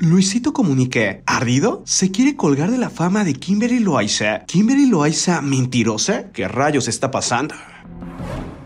Luisito Comunique, ¿ardido? ¿Se quiere colgar de la fama de Kimberly Loaiza? ¿Kimberly Loaiza mentirosa? ¿Qué rayos está pasando?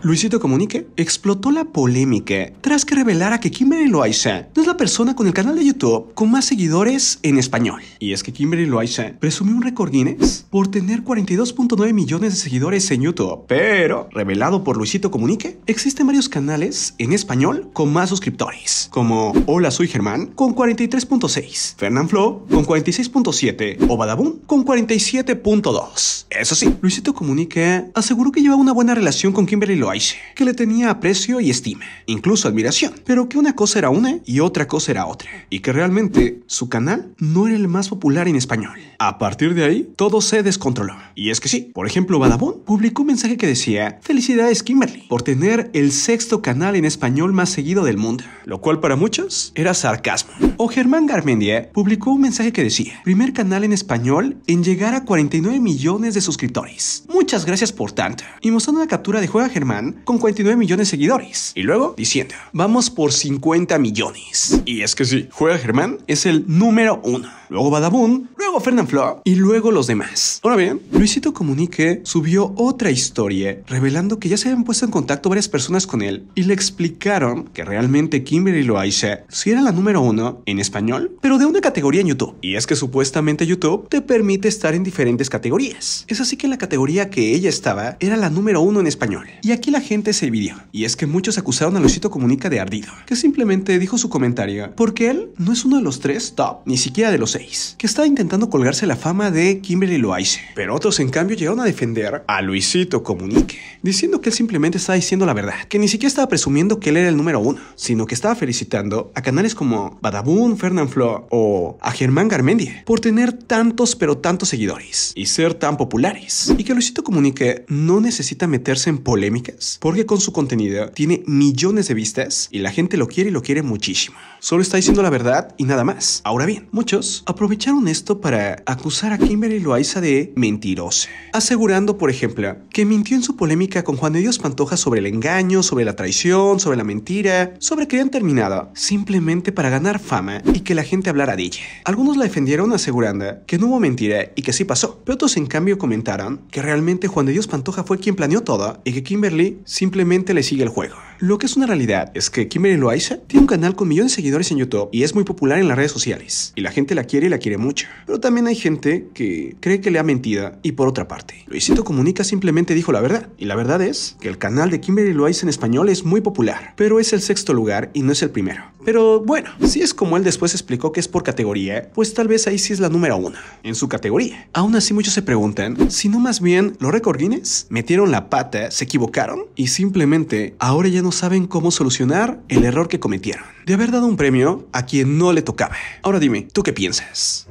Luisito Comunique explotó la polémica tras que revelara que Kimberly Loaiza persona con el canal de YouTube con más seguidores en español. Y es que Kimberly Loaiza presumió un récord Guinness por tener 42.9 millones de seguidores en YouTube. Pero, revelado por Luisito Comunique, existen varios canales en español con más suscriptores, como Hola Soy Germán con 43.6, Fernand Flo con 46.7 o Badabun con 47.2. Eso sí, Luisito Comunique aseguró que llevaba una buena relación con Kimberly Loaiza, que le tenía aprecio y estima, incluso admiración, pero que una cosa era una y otra cosa era otra, y que realmente su canal no era el más popular en español. A partir de ahí, todo se descontroló. Y es que sí, por ejemplo, Badabón publicó un mensaje que decía, felicidades Kimberly, por tener el sexto canal en español más seguido del mundo, lo cual para muchos era sarcasmo. O Germán Garmendia publicó un mensaje que decía, primer canal en español en llegar a 49 millones de suscriptores. Muchas gracias por tanto. Y mostrando una captura de Juega Germán con 49 millones de seguidores. Y luego diciendo, vamos por 50 millones. Y es que sí, Juega Germán es el número uno. Luego Badabun, luego Fernand Flo, y luego los demás. Ahora bien, Luisito Comunique subió otra historia revelando que ya se habían puesto en contacto varias personas con él y le explicaron que realmente Kimberly Loaiza sí era la número uno en español, pero de una categoría en YouTube. Y es que supuestamente YouTube te permite estar en diferentes categorías. Es así que la categoría que ella estaba era la número uno en español. Y aquí la gente se dividió. Y es que muchos acusaron a Luisito Comunica de ardido, que simplemente dijo su comentario porque él no es uno de los tres top, ni siquiera de los seis, que estaba intentando colgarse la fama de Kimberly Loise. Pero otros, en cambio, llegaron a defender a Luisito Comunique, diciendo que él simplemente estaba diciendo la verdad, que ni siquiera estaba presumiendo que él era el número uno, sino que estaba felicitando a canales como Badabun, Fernand Flo o a Germán Garmendie por tener tantos pero tantos seguidores y ser tan populares. Y que Luisito Comunique no necesita meterse en polémicas porque con su contenido tiene millones de vistas y la gente lo quiere y lo quiere muchísimo. Solo está diciendo la verdad y nada más. Ahora bien, muchos aprovecharon esto para acusar a Kimberly Loaiza de mentirosa, asegurando, por ejemplo, que mintió en su polémica con Juan de Dios Pantoja sobre el engaño, sobre la traición, sobre la mentira, sobre que habían terminado, simplemente para ganar fama y que la gente hablara de ella. Algunos la defendieron asegurando que no hubo mentira y que sí pasó, pero otros en cambio comentaron que realmente Juan de Dios Pantoja fue quien planeó todo y que Kimberly simplemente le sigue el juego. Lo que es una realidad es que Kimberly Loaiza tiene un canal con millones de seguidores en YouTube y es muy popular en las redes sociales. Y la gente la quiere y la quiere mucho. Pero también hay gente que cree que le ha mentido y por otra parte, Luisito Comunica simplemente dijo la verdad. Y la verdad es que el canal de Kimberly Loaiza en español es muy popular, pero es el sexto lugar y no es el primero. Pero bueno, si es como él después explicó que es por categoría, pues tal vez ahí sí es la número uno, en su categoría. Aún así muchos se preguntan, si no más bien los recordines metieron la pata, se equivocaron y simplemente ahora ya no saben cómo solucionar el error que cometieron, de haber dado un premio a quien no le tocaba. Ahora dime, ¿tú qué piensas?